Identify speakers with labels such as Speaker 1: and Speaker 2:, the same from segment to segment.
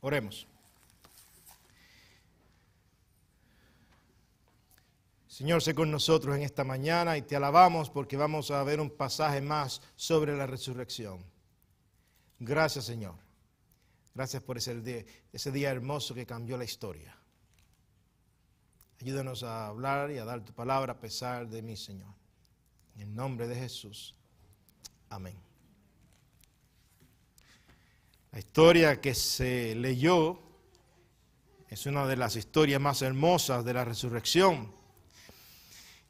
Speaker 1: Oremos. Señor, sé con nosotros en esta mañana y te alabamos porque vamos a ver un pasaje más sobre la resurrección. Gracias, Señor. Gracias por ese día, hermoso que cambió la historia. Ayúdanos a hablar y a dar tu palabra a pesar de mí, Señor. En el nombre de Jesús. Amén historia que se leyó es una de las historias más hermosas de la resurrección.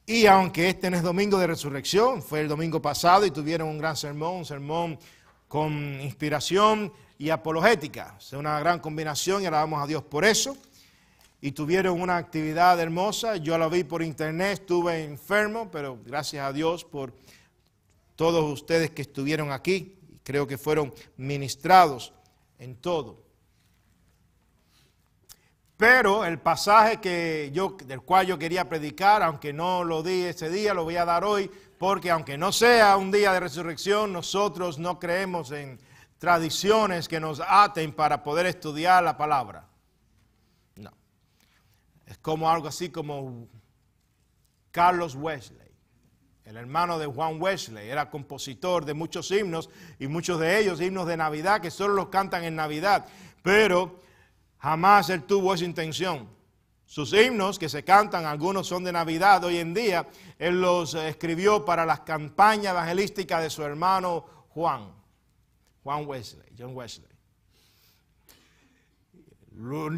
Speaker 1: Y aunque este no es domingo de resurrección, fue el domingo pasado y tuvieron un gran sermón, un sermón con inspiración y apologética. Es una gran combinación y alabamos a Dios por eso. Y tuvieron una actividad hermosa. Yo la vi por internet, estuve enfermo, pero gracias a Dios por todos ustedes que estuvieron aquí. Creo que fueron ministrados en todo. Pero el pasaje que yo, del cual yo quería predicar, aunque no lo di ese día, lo voy a dar hoy, porque aunque no sea un día de resurrección, nosotros no creemos en tradiciones que nos aten para poder estudiar la palabra. No. Es como algo así como Carlos Wesley el hermano de Juan Wesley, era compositor de muchos himnos y muchos de ellos himnos de Navidad que solo los cantan en Navidad, pero jamás él tuvo esa intención. Sus himnos que se cantan, algunos son de Navidad hoy en día, él los escribió para las campañas evangelísticas de su hermano Juan, Juan Wesley, John Wesley.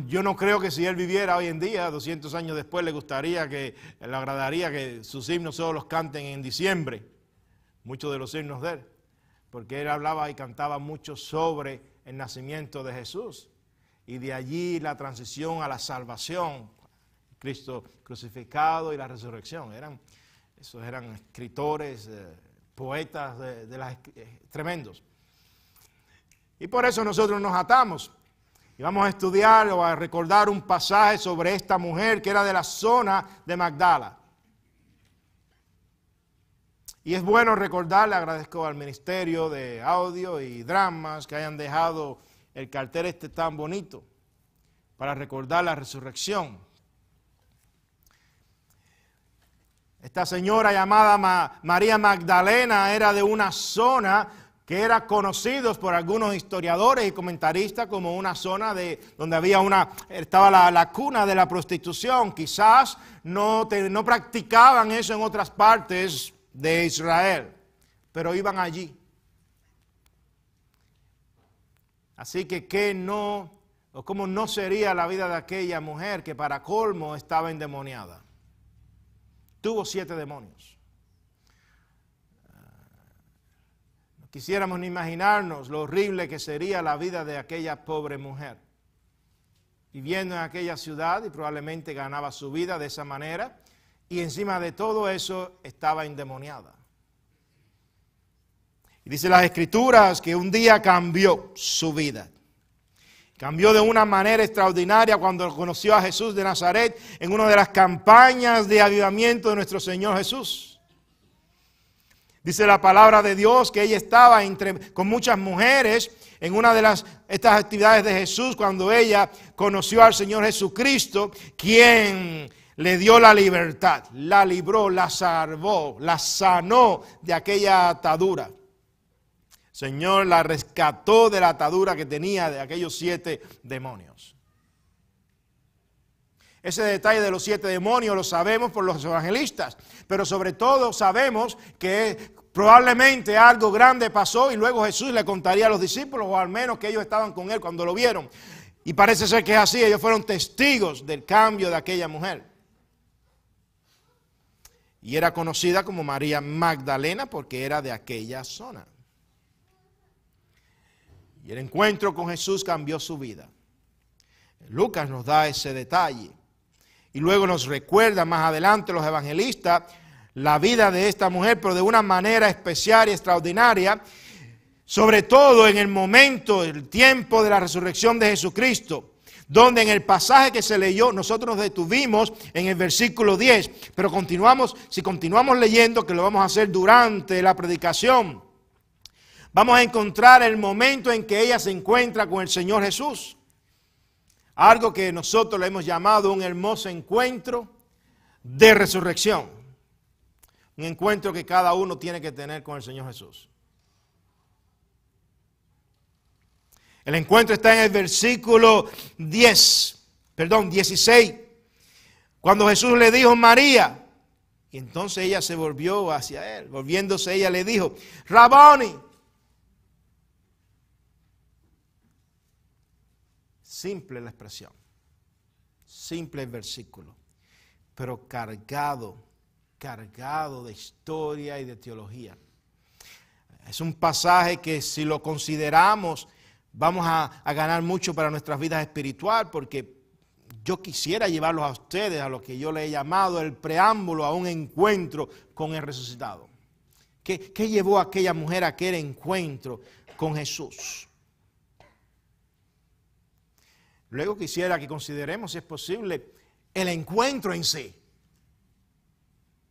Speaker 1: Yo no creo que si él viviera hoy en día, 200 años después, le gustaría que, le agradaría que sus himnos solo los canten en diciembre, muchos de los himnos de él, porque él hablaba y cantaba mucho sobre el nacimiento de Jesús y de allí la transición a la salvación, Cristo crucificado y la resurrección. Eran, esos eran escritores, eh, poetas de, las, eh, tremendos. Y por eso nosotros nos atamos y vamos a estudiar o a recordar un pasaje sobre esta mujer que era de la zona de Magdala. Y es bueno recordarle, agradezco al Ministerio de Audio y Dramas que hayan dejado el cartel este tan bonito para recordar la resurrección. Esta señora llamada María Magdalena era de una zona que era conocido por algunos historiadores y comentaristas como una zona de, donde había una, estaba la, cuna de la prostitución. Quizás no, no practicaban eso en otras partes de Israel, pero iban allí. Así que qué no, cómo no sería la vida de aquella mujer que para colmo estaba endemoniada. Tuvo siete demonios. Quisiéramos imaginarnos lo horrible que sería la vida de aquella pobre mujer. Viviendo en aquella ciudad y probablemente ganaba su vida de esa manera y encima de todo eso estaba endemoniada. Y dice las escrituras que un día cambió su vida. Cambió de una manera extraordinaria cuando conoció a Jesús de Nazaret en una de las campañas de avivamiento de nuestro Señor Jesús. Dice la palabra de Dios que ella estaba entre, con muchas mujeres en una de las, estas actividades de Jesús cuando ella conoció al Señor Jesucristo, quien le dio la libertad, la libró, la salvó, la sanó de aquella atadura. Señor la rescató de la atadura que tenía de aquellos siete demonios. Ese detalle de los siete demonios lo sabemos por los evangelistas, pero sobre todo sabemos que probablemente algo grande pasó y luego Jesús le contaría a los discípulos, o al menos que ellos estaban con él cuando lo vieron. Y parece ser que es así, ellos fueron testigos del cambio de aquella mujer. Y era conocida como María Magdalena porque era de aquella zona. Y el encuentro con Jesús cambió su vida. Lucas nos da ese detalle. Y luego nos recuerda más adelante los evangelistas la vida de esta mujer, pero de una manera especial y extraordinaria, sobre todo en el momento, el tiempo de la resurrección de Jesucristo, donde en el pasaje que se leyó nosotros nos detuvimos en el versículo 10, pero continuamos, si continuamos leyendo, que lo vamos a hacer durante la predicación, vamos a encontrar el momento en que ella se encuentra con el Señor Jesús algo que nosotros le hemos llamado un hermoso encuentro de resurrección. Un encuentro que cada uno tiene que tener con el Señor Jesús. El encuentro está en el versículo 10, perdón, 16. Cuando Jesús le dijo, María, y entonces ella se volvió hacia él. Volviéndose ella le dijo, Raboni, Simple la expresión, simple el versículo, pero cargado, cargado de historia y de teología. Es un pasaje que si lo consideramos vamos a, ganar mucho para nuestras vidas espiritual porque yo quisiera llevarlos a ustedes a lo que yo le he llamado el preámbulo a un encuentro con el resucitado. ¿Qué, qué llevó a aquella mujer a aquel encuentro con Jesús? Luego quisiera que consideremos, si es posible, el encuentro en sí.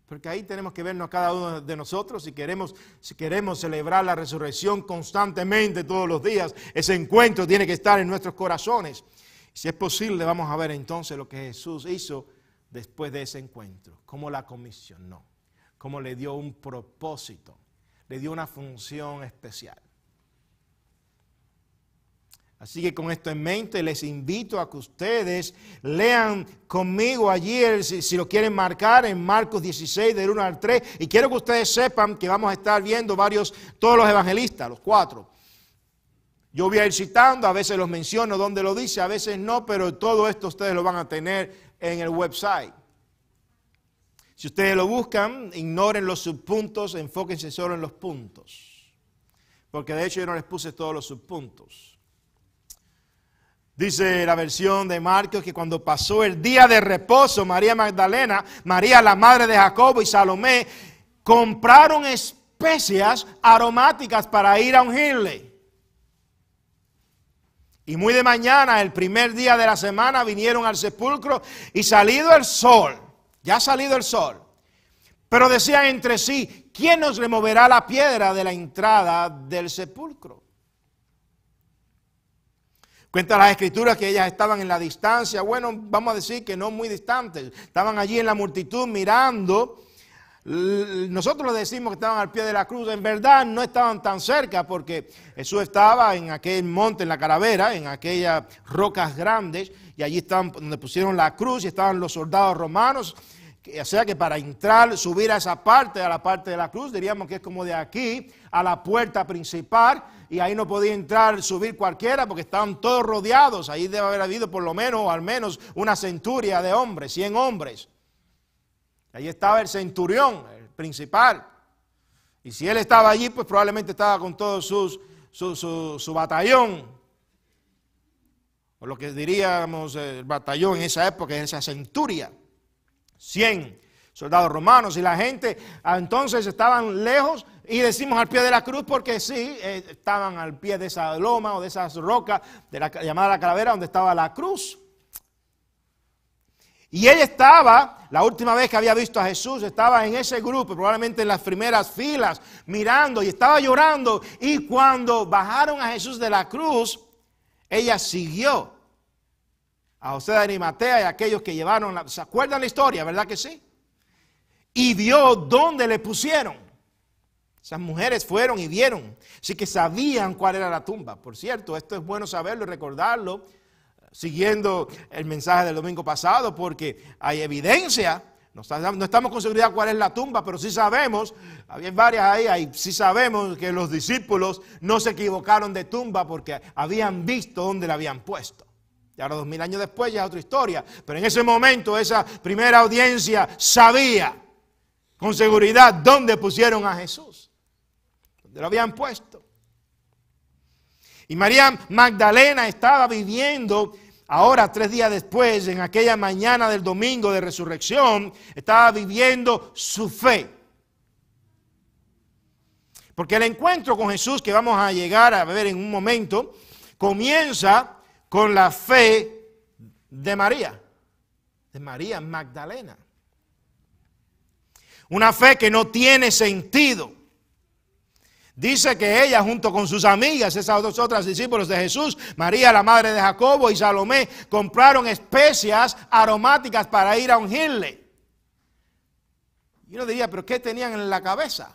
Speaker 1: Porque ahí tenemos que vernos cada uno de nosotros si queremos, si queremos celebrar la resurrección constantemente todos los días. Ese encuentro tiene que estar en nuestros corazones. Si es posible, vamos a ver entonces lo que Jesús hizo después de ese encuentro, cómo la comisionó, cómo le dio un propósito, le dio una función especial. Así que con esto en mente les invito a que ustedes lean conmigo ayer, si, si, lo quieren marcar, en Marcos 16 del 1 al 3. Y quiero que ustedes sepan que vamos a estar viendo varios, todos los evangelistas, los cuatro. Yo voy a ir citando, a veces los menciono donde lo dice, a veces no, pero todo esto ustedes lo van a tener en el website. Si ustedes lo buscan, ignoren los subpuntos, enfóquense solo en los puntos. Porque de hecho yo no les puse todos los subpuntos. Dice la versión de Marcos que cuando pasó el día de reposo, María Magdalena, María la madre de Jacobo y Salomé compraron especias aromáticas para ir a ungirle. Y muy de mañana, el primer día de la semana, vinieron al sepulcro y salido el sol, ya ha salido el sol, pero decían entre sí, ¿quién nos removerá la piedra de la entrada del sepulcro? Cuenta las escrituras que ellas estaban en la distancia, bueno, vamos a decir que no muy distantes, estaban allí en la multitud mirando. Nosotros decimos que estaban al pie de la cruz, en verdad no estaban tan cerca porque Jesús estaba en aquel monte, en la caravera, en aquellas rocas grandes, y allí estaban donde pusieron la cruz y estaban los soldados romanos. O sea que para entrar, subir a esa parte, a la parte de la cruz, diríamos que es como de aquí a la puerta principal, y ahí no podía entrar, subir cualquiera porque estaban todos rodeados. Ahí debe haber habido por lo menos, o al menos, una centuria de hombres, 100 hombres. Ahí estaba el centurión, el principal. Y si él estaba allí, pues probablemente estaba con todo sus, su, batallón, o lo que diríamos eh, el batallón en esa época, en esa centuria, 100 soldados romanos y la gente ah, entonces estaban lejos y decimos al pie de la cruz porque sí, eh, estaban al pie de esa loma o de esas rocas de la, llamada la calavera donde estaba la cruz. Y ella estaba, la última vez que había visto a Jesús, estaba en ese grupo, probablemente en las primeras filas, mirando y estaba llorando. Y cuando bajaron a Jesús de la cruz, ella siguió a José de Arimatea y a aquellos que llevaron la... ¿Se acuerdan la historia, verdad que sí? y vio dónde le pusieron. Esas mujeres fueron y vieron. Así que sabían cuál era la tumba. Por cierto, esto es bueno saberlo y recordarlo, siguiendo el mensaje del domingo pasado, porque hay evidencia. No, estamos con seguridad cuál es la tumba, pero sí sabemos, había varias ahí, ahí, sí sabemos que los discípulos no se equivocaron de tumba porque habían visto dónde la habían puesto. Y ahora dos mil años después ya es otra historia, pero en ese momento esa primera audiencia sabía con seguridad dónde pusieron a Jesús, dónde lo habían puesto. Y María Magdalena estaba viviendo ahora tres días después, en aquella mañana del domingo de resurrección, estaba viviendo su fe. Porque el encuentro con Jesús que vamos a llegar a ver en un momento, comienza con la fe de María, de María Magdalena. Una fe que no tiene sentido. Dice que ella junto con sus amigas, esas dos otras discípulos de Jesús, María la madre de Jacobo y Salomé, compraron especias aromáticas para ir a ungirle. Y uno diría, pero ¿qué tenían en la cabeza?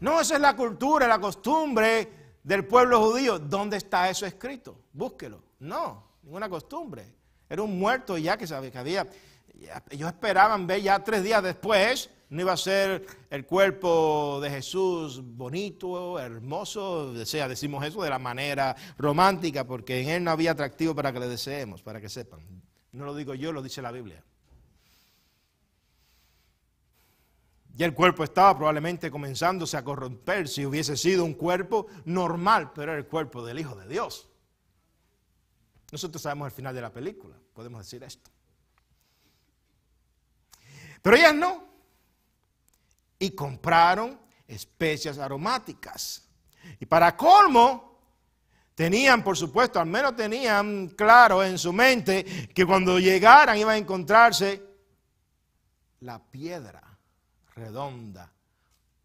Speaker 1: No, esa es la cultura, la costumbre del pueblo judío. ¿Dónde está eso escrito? Búsquelo. No, ninguna costumbre. Era un muerto ya que sabía que había ellos esperaban ver ya tres días después, no iba a ser el cuerpo de Jesús bonito, hermoso, decimos eso de la manera romántica, porque en él no había atractivo para que le deseemos, para que sepan. No lo digo yo, lo dice la Biblia. Y el cuerpo estaba probablemente comenzándose a corromper si hubiese sido un cuerpo normal, pero era el cuerpo del Hijo de Dios. Nosotros sabemos el final de la película, podemos decir esto. Pero ellas no. Y compraron especias aromáticas. Y para colmo, tenían, por supuesto, al menos tenían claro en su mente que cuando llegaran iban a encontrarse la piedra redonda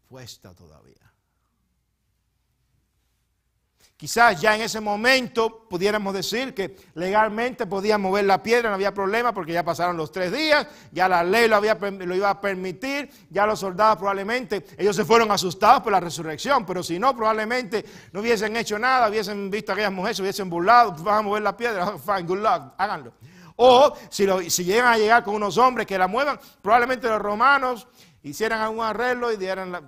Speaker 1: puesta todavía. Quizás ya en ese momento pudiéramos decir que legalmente podían mover la piedra, no había problema porque ya pasaron los tres días, ya la ley lo, había, lo, iba a permitir, ya los soldados probablemente, ellos se fueron asustados por la resurrección, pero si no, probablemente no hubiesen hecho nada, hubiesen visto a aquellas mujeres, hubiesen burlado, pues van a mover la piedra, fine, good luck, háganlo. O si, si llegan a llegar con unos hombres que la muevan, probablemente los romanos hicieran algún arreglo y dieran la,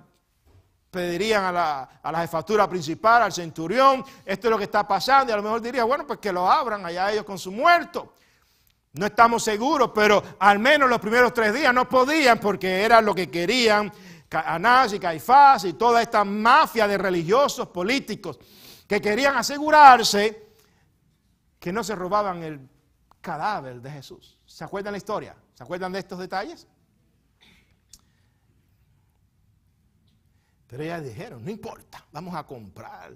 Speaker 1: pedirían a la, a jefatura principal, al centurión, esto es lo que está pasando, y a lo mejor diría, bueno, pues que lo abran allá ellos con su muerto. No estamos seguros, pero al menos los primeros tres días no podían porque era lo que querían Anás y Caifás y toda esta mafia de religiosos políticos que querían asegurarse que no se robaban el cadáver de Jesús. ¿Se acuerdan la historia? ¿Se acuerdan de estos detalles? Pero ellas dijeron, no importa, vamos a comprar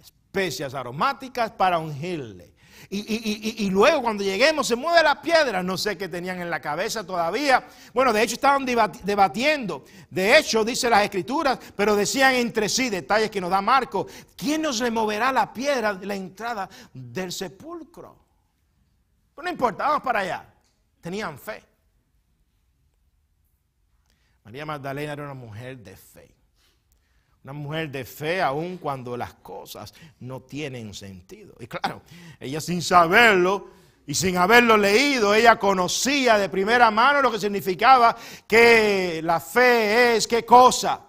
Speaker 1: especias aromáticas para ungirle. Y, luego cuando lleguemos se mueve la piedra, no sé qué tenían en la cabeza todavía. Bueno, de hecho estaban debatiendo, de hecho dice las escrituras, pero decían entre sí, detalles que nos da Marco, ¿quién nos removerá la piedra de la entrada del sepulcro? Pues no importa, vamos para allá. Tenían fe. María Magdalena era una mujer de fe. Una mujer de fe aun cuando las cosas no tienen sentido. Y claro, ella sin saberlo y sin haberlo leído, ella conocía de primera mano lo que significaba que la fe es qué cosa.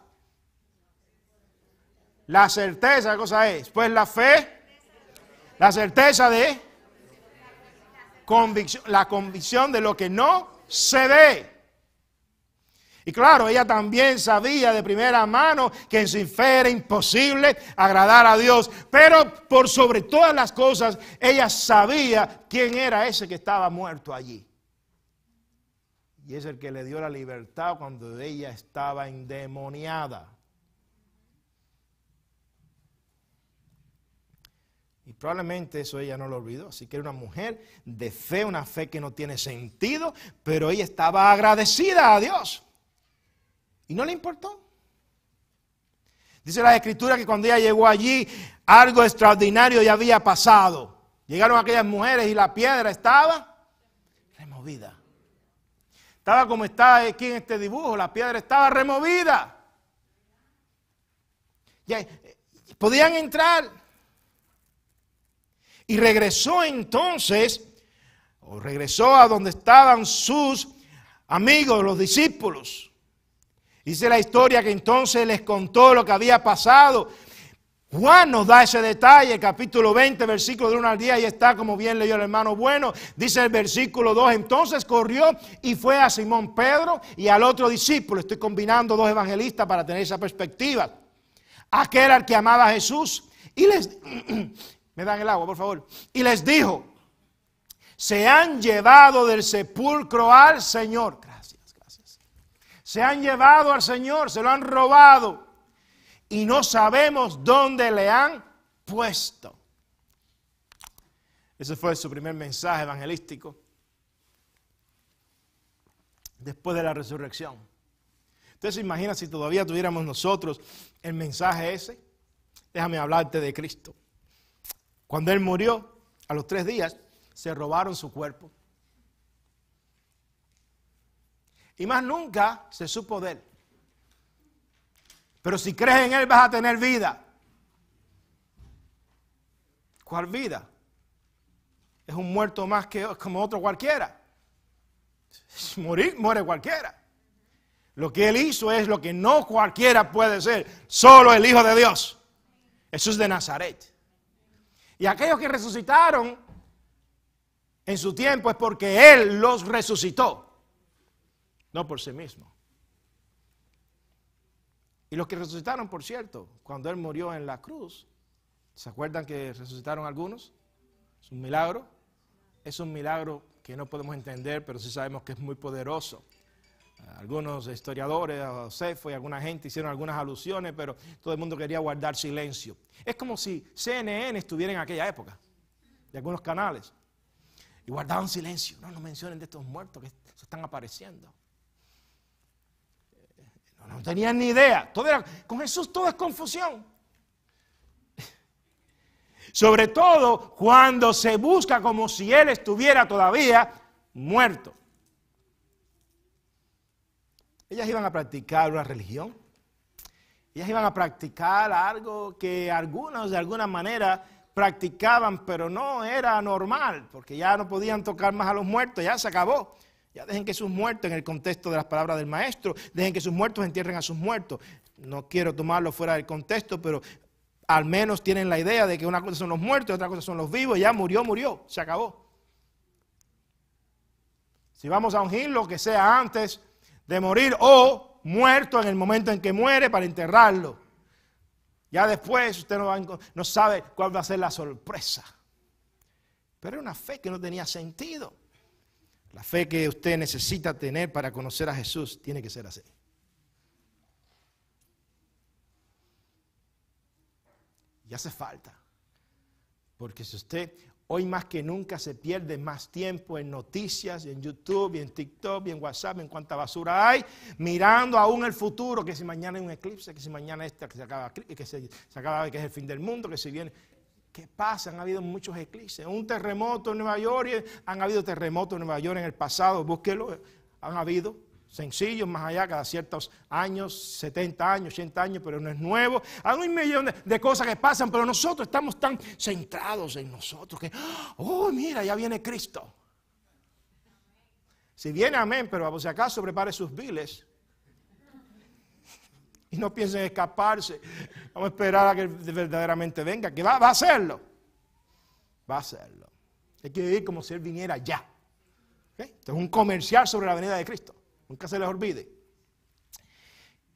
Speaker 1: La certeza, ¿qué cosa es? Pues la fe, la certeza de convicción, la convicción de lo que no se ve. Y claro, ella también sabía de primera mano que en su fe era imposible agradar a Dios. Pero por sobre todas las cosas, ella sabía quién era ese que estaba muerto allí. Y es el que le dio la libertad cuando ella estaba endemoniada. Y probablemente eso ella no lo olvidó. Así que era una mujer de fe, una fe que no tiene sentido, pero ella estaba agradecida a Dios. Y no le importó. Dice la escritura que cuando ella llegó allí, algo extraordinario ya había pasado. Llegaron aquellas mujeres y la piedra estaba removida. Estaba como está aquí en este dibujo, la piedra estaba removida. Eh, podían entrar. Y regresó entonces, o regresó a donde estaban sus amigos, los discípulos. Dice la historia que entonces les contó lo que había pasado. Juan nos da ese detalle, capítulo 20, versículo de 1 al 10, ahí está, como bien leyó el hermano bueno, dice el versículo 2, entonces corrió y fue a Simón Pedro y al otro discípulo, estoy combinando dos evangelistas para tener esa perspectiva, aquel al que amaba a Jesús, y les, me dan el agua, por favor, y les dijo, se han llevado del sepulcro al Señor, se han llevado al Señor, se lo han robado y no sabemos dónde le han puesto. Ese fue su primer mensaje evangelístico después de la resurrección. entonces se si todavía tuviéramos nosotros el mensaje ese. Déjame hablarte de Cristo. Cuando Él murió, a los tres días, se robaron su cuerpo. Y más nunca se supo de él. Pero si crees en él vas a tener vida. ¿Cuál vida? Es un muerto más que como otro cualquiera. Morir, muere cualquiera. Lo que él hizo es lo que no cualquiera puede ser, solo el Hijo de Dios. Jesús de Nazaret. Y aquellos que resucitaron en su tiempo es porque Él los resucitó no por sí mismo. Y los que resucitaron, por cierto, cuando Él murió en la cruz, ¿se acuerdan que resucitaron algunos? Es un milagro. Es un milagro que no podemos entender, pero sí sabemos que es muy poderoso. Algunos historiadores, Josefo y alguna gente hicieron algunas alusiones, pero todo el mundo quería guardar silencio. Es como si CNN estuviera en aquella época, de algunos canales, y guardaban silencio. No, nos mencionen de estos muertos que se están apareciendo. No tenían ni idea. Todo con Jesús todo es confusión. Sobre todo cuando se busca como si Él estuviera todavía muerto. Ellas iban a practicar una religión. Ellas iban a practicar algo que algunos de alguna manera practicaban, pero no era normal, porque ya no podían tocar más a los muertos, ya se acabó. Ya dejen que sus muertos, en el contexto de las palabras del maestro, dejen que sus muertos entierren a sus muertos. No quiero tomarlo fuera del contexto, pero al menos tienen la idea de que una cosa son los muertos y otra cosa son los vivos. Ya murió, murió, se acabó. Si vamos a ungir lo que sea antes de morir o muerto en el momento en que muere para enterrarlo. Ya después usted no, no sabe cuál va a ser la sorpresa. Pero era una fe que no tenía sentido. La fe que usted necesita tener para conocer a Jesús tiene que ser así. Y hace falta. Porque si usted hoy más que nunca se pierde más tiempo en noticias, en YouTube, en TikTok, en WhatsApp, en cuánta basura hay, mirando aún el futuro, que si mañana hay un eclipse, que si mañana esta, que se acaba, que se, que es el fin del mundo, que si viene. ¿Qué pasa? Han habido muchos eclipses. Un terremoto en Nueva York, han habido terremotos en Nueva York en el pasado, búsquelo, han habido sencillos más allá, cada ciertos años, 70 años, 80 años, pero no es nuevo. Hay un millón de, cosas que pasan, pero nosotros estamos tan centrados en nosotros que, oh, mira, ya viene Cristo. Si viene, amén, pero por si acaso prepare sus viles, y no piensen escaparse. Vamos a esperar a que verdaderamente venga. Que va, a hacerlo. Va a hacerlo. Hay que vivir como si Él viniera ya. Esto es un comercial sobre la venida de Cristo. Nunca se les olvide.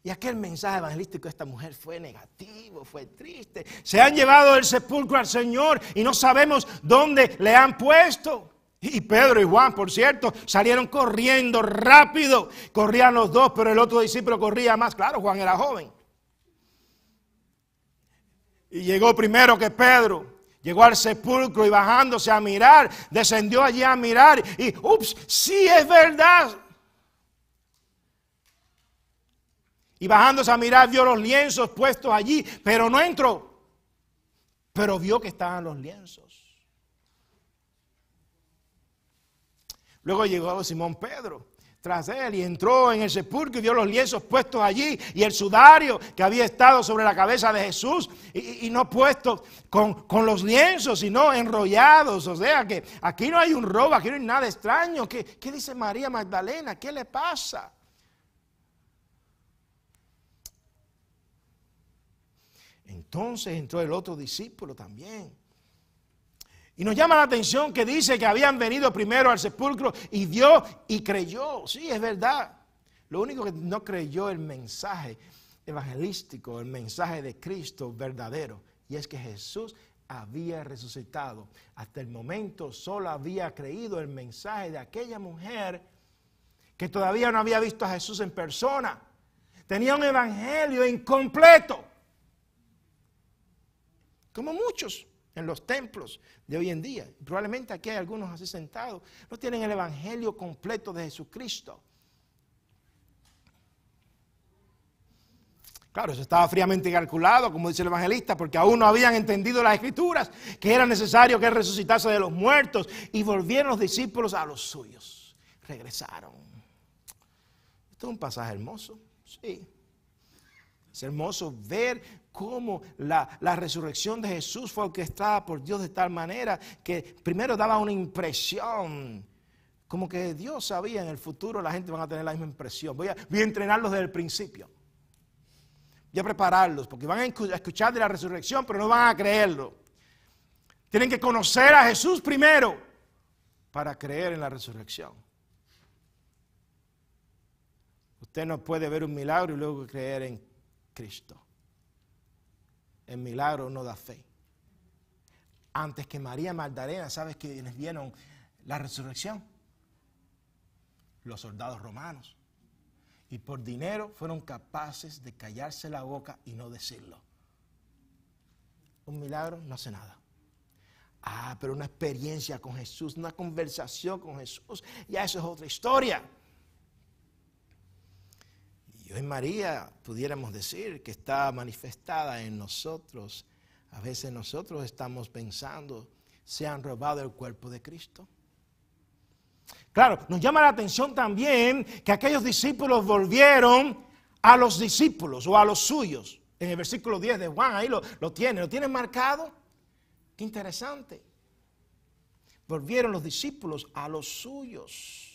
Speaker 1: Y aquel mensaje evangelístico de esta mujer fue negativo, fue triste. Se han llevado el sepulcro al Señor y no sabemos dónde le han puesto. Y Pedro y Juan, por cierto, salieron corriendo rápido. Corrían los dos, pero el otro discípulo corría más. Claro, Juan era joven. Y llegó primero que Pedro. Llegó al sepulcro y bajándose a mirar, descendió allí a mirar y, ups, sí es verdad. Y bajándose a mirar vio los lienzos puestos allí, pero no entró. Pero vio que estaban los lienzos. Luego llegó Simón Pedro tras él y entró en el sepulcro y vio los lienzos puestos allí y el sudario que había estado sobre la cabeza de Jesús y, no puesto con, los lienzos sino enrollados. O sea que aquí no hay un robo, aquí no hay nada extraño. ¿Qué, qué dice María Magdalena? ¿Qué le pasa? Entonces entró el otro discípulo también y nos llama la atención que dice que habían venido primero al sepulcro y dio y creyó. Sí, es verdad. Lo único que no creyó el mensaje evangelístico, el mensaje de Cristo verdadero. Y es que Jesús había resucitado. Hasta el momento solo había creído el mensaje de aquella mujer que todavía no había visto a Jesús en persona. Tenía un evangelio incompleto. Como muchos en los templos de hoy en día. Probablemente aquí hay algunos así sentados. No tienen el Evangelio completo de Jesucristo. Claro, eso estaba fríamente calculado, como dice el evangelista, porque aún no habían entendido las escrituras, que era necesario que resucitase de los muertos. Y volvieron los discípulos a los suyos. Regresaron. Esto es un pasaje hermoso, sí. Es hermoso ver cómo la, resurrección de Jesús fue orquestada por Dios de tal manera que primero daba una impresión. Como que Dios sabía en el futuro la gente van a tener la misma impresión. Voy a, voy a entrenarlos desde el principio. Voy a prepararlos porque van a escuchar de la resurrección, pero no van a creerlo. Tienen que conocer a Jesús primero para creer en la resurrección. Usted no puede ver un milagro y luego creer en Cristo el milagro no da fe. Antes que María Magdalena, ¿sabes quiénes vieron la resurrección? Los soldados romanos. Y por dinero fueron capaces de callarse la boca y no decirlo. Un milagro no hace nada. Ah, pero una experiencia con Jesús, una conversación con Jesús, ya eso es otra historia hoy María, pudiéramos decir, que está manifestada en nosotros. A veces nosotros estamos pensando, se han robado el cuerpo de Cristo. Claro, nos llama la atención también que aquellos discípulos volvieron a los discípulos o a los suyos. En el versículo 10 de Juan, ahí lo, tiene, lo tiene marcado. Qué interesante. Volvieron los discípulos a los suyos.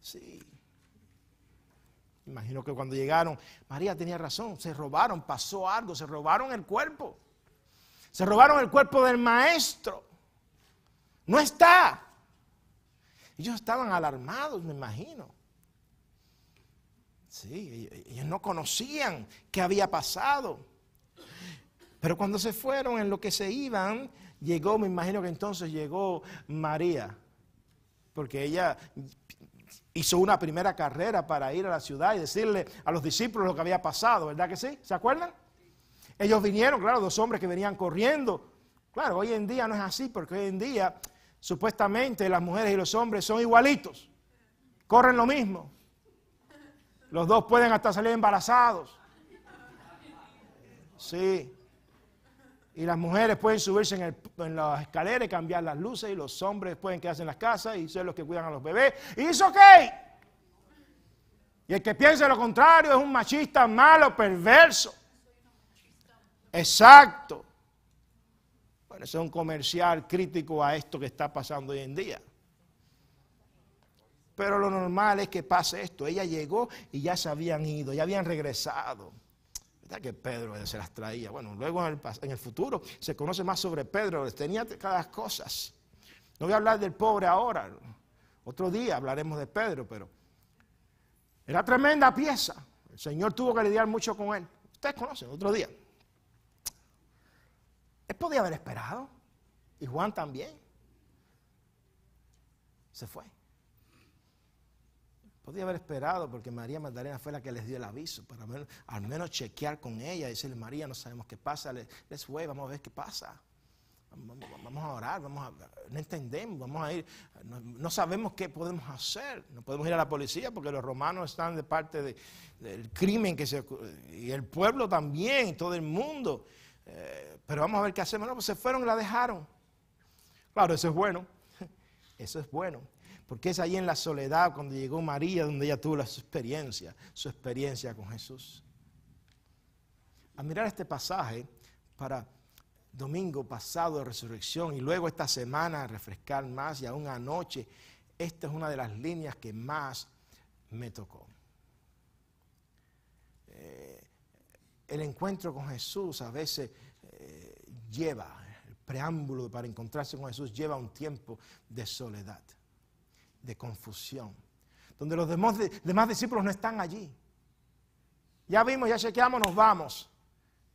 Speaker 1: Sí. Imagino que cuando llegaron, María tenía razón, se robaron, pasó algo, se robaron el cuerpo. Se robaron el cuerpo del maestro. No está. Ellos estaban alarmados, me imagino. Sí, ellos no conocían qué había pasado. Pero cuando se fueron, en lo que se iban, llegó, me imagino que entonces llegó María, porque ella hizo una primera carrera para ir a la ciudad y decirle a los discípulos lo que había pasado, ¿verdad que sí? ¿Se acuerdan? Ellos vinieron, claro, dos hombres que venían corriendo. Claro, hoy en día no es así, porque hoy en día supuestamente las mujeres y los hombres son igualitos, corren lo mismo. Los dos pueden hasta salir embarazados. Sí, y las mujeres pueden subirse en, el, las escaleras y cambiar las luces. Y los hombres pueden quedarse en las casas y ser los que cuidan a los bebés. Y es ok. Y el que piense lo contrario es un machista malo, perverso. Exacto. Bueno, es un comercial crítico a esto que está pasando hoy en día. Pero lo normal es que pase esto. Ella llegó y ya se habían ido, ya habían regresado que Pedro se las traía? Bueno, luego en el, futuro se conoce más sobre Pedro, tenía las cosas. No voy a hablar del pobre ahora, otro día hablaremos de Pedro, pero era tremenda pieza. El Señor tuvo que lidiar mucho con él. Ustedes conocen, otro día. Él podía haber esperado, y Juan también. Se fue. Podía haber esperado porque María Magdalena fue la que les dio el aviso, para al menos, chequear con ella y decirle, María, no sabemos qué pasa, les fue, vamos a ver qué pasa. Vamos, a orar, vamos a, no entendemos, vamos a ir, no, sabemos qué podemos hacer, no podemos ir a la policía porque los romanos están de parte del crimen que se, y el pueblo también, todo el mundo, eh, pero vamos a ver qué hacemos. No, pues se fueron y la dejaron. Claro, eso es bueno, eso es bueno. Porque es ahí en la soledad cuando llegó María donde ella tuvo su experiencia, su experiencia con Jesús. Al mirar este pasaje para domingo pasado de resurrección y luego esta semana refrescar más y aún anoche, esta es una de las líneas que más me tocó. Eh, el encuentro con Jesús a veces eh, lleva, el preámbulo para encontrarse con Jesús lleva un tiempo de soledad de confusión, donde los demás, discípulos no están allí. Ya vimos, ya chequeamos, nos vamos.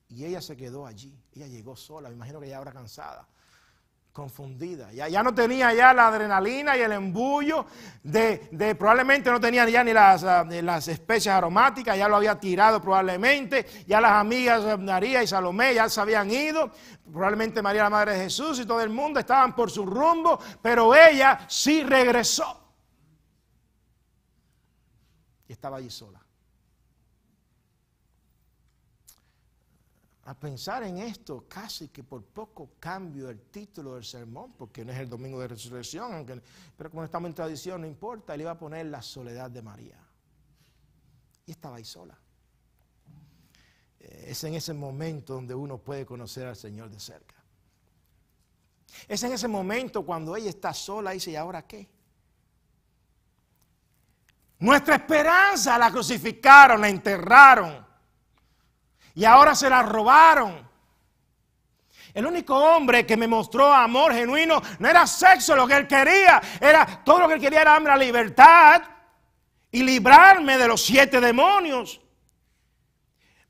Speaker 1: Y ella se quedó allí, ella llegó sola, me imagino que ya habrá cansada confundida. Ya, ya no tenía ya la adrenalina y el embullo de, probablemente no tenía ya ni las, ah, las, especias aromáticas, ya lo había tirado probablemente, ya las amigas ah, María y Salomé ya se habían ido, probablemente María la Madre de Jesús y todo el mundo estaban por su rumbo, pero ella sí regresó. Y estaba allí sola. a pensar en esto, casi que por poco cambio el título del sermón, porque no es el domingo de resurrección, aunque, pero como estamos en tradición, no importa, le iba a poner la soledad de María. Y estaba ahí sola. Eh, es en ese momento donde uno puede conocer al Señor de cerca. Es en ese momento cuando ella está sola y dice, ¿y ahora qué? Nuestra esperanza la crucificaron, la enterraron y ahora se la robaron. El único hombre que me mostró amor genuino no era sexo lo que él quería, era todo lo que él quería era hambre libertad y librarme de los siete demonios.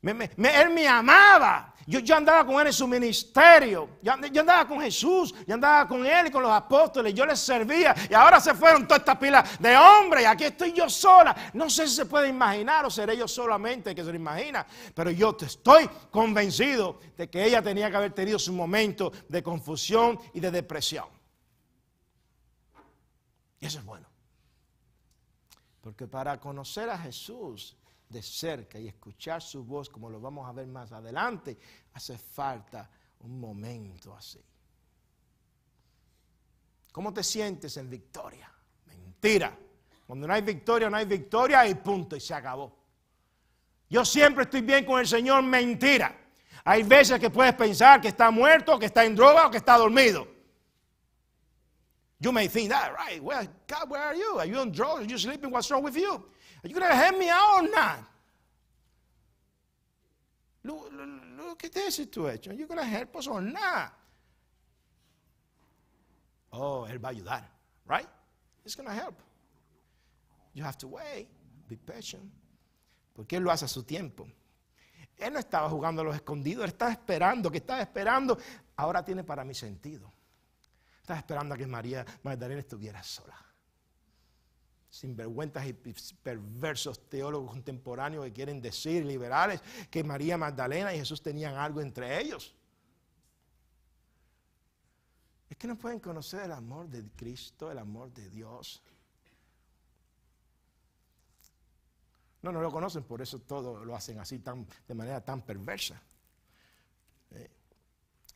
Speaker 1: él me amaba, yo, andaba con él en su ministerio. Yo, andaba con Jesús. Yo andaba con él y con los apóstoles. Yo les servía. Y ahora se fueron toda estas pila de hombres. Y aquí estoy yo sola. No sé si se puede imaginar o seré yo solamente que se lo imagina. Pero yo estoy convencido de que ella tenía que haber tenido su momento de confusión y de depresión. Y eso es bueno. Porque para conocer a Jesús de cerca y escuchar su voz, como lo vamos a ver más adelante, hace falta un momento así. ¿Cómo te sientes en victoria? Mentira. Cuando no hay victoria, no hay victoria y punto, y se acabó. Yo siempre estoy bien con el Señor, mentira. Hay veces que puedes pensar que está muerto, que está en droga o que está dormido. You may think that, right? Well, God, where are you? Are you on drugs? Are you sleeping? What's wrong with you? Are you going to help me out or not? Look, look, look at this situation. you going to help us or not? Oh, Él va a ayudar, right? It's going to help. You have to wait, be patient. Porque Él lo hace a su tiempo. Él no estaba jugando a los escondidos, él estaba esperando, que estaba esperando. Ahora tiene para mi sentido. Estaba esperando a que María Magdalena estuviera sola sinvergüentas y perversos teólogos contemporáneos que quieren decir, liberales, que María Magdalena y Jesús tenían algo entre ellos. Es que no pueden conocer el amor de Cristo, el amor de Dios. No, no lo conocen, por eso todo lo hacen así, de manera tan perversa